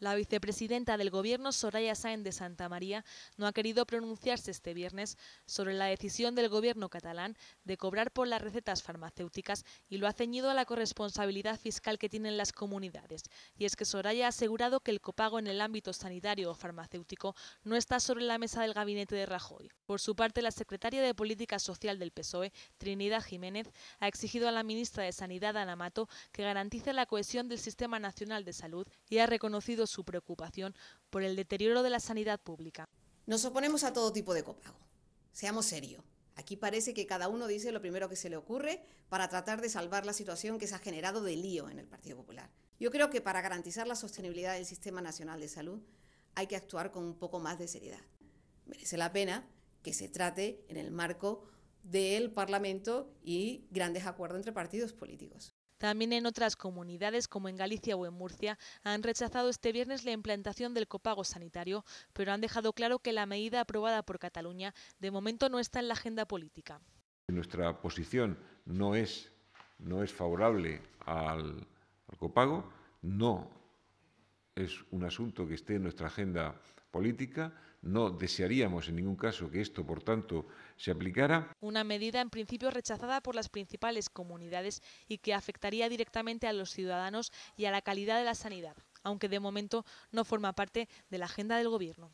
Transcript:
La vicepresidenta del Gobierno, Soraya Sáenz de Santa María, no ha querido pronunciarse este viernes sobre la decisión del Gobierno catalán de cobrar por las recetas farmacéuticas y lo ha ceñido a la corresponsabilidad fiscal que tienen las comunidades. Y es que Soraya ha asegurado que el copago en el ámbito sanitario o farmacéutico no está sobre la mesa del gabinete de Rajoy. Por su parte, la secretaria de Política Social del PSOE, Trinidad Jiménez, ha exigido a la ministra de Sanidad, Ana Mato, que garantice la cohesión del Sistema Nacional de Salud y ha reconocido su preocupación por el deterioro de la sanidad pública. Nos oponemos a todo tipo de copago. Seamos serios. Aquí parece que cada uno dice lo primero que se le ocurre para tratar de salvar la situación que se ha generado de lío en el Partido Popular. Yo creo que para garantizar la sostenibilidad del Sistema Nacional de Salud hay que actuar con un poco más de seriedad. Merece la pena que se trate en el marco del Parlamento y grandes acuerdos entre partidos políticos. También en otras comunidades, como en Galicia o en Murcia, han rechazado este viernes la implantación del copago sanitario, pero han dejado claro que la medida aprobada por Cataluña de momento no está en la agenda política. Nuestra posición no es, favorable al, al copago, no es un asunto que esté en nuestra agenda política. No desearíamos en ningún caso que esto, por tanto, se aplicara. Una medida en principio rechazada por las principales comunidades y que afectaría directamente a los ciudadanos y a la calidad de la sanidad, aunque de momento no forma parte de la agenda del Gobierno.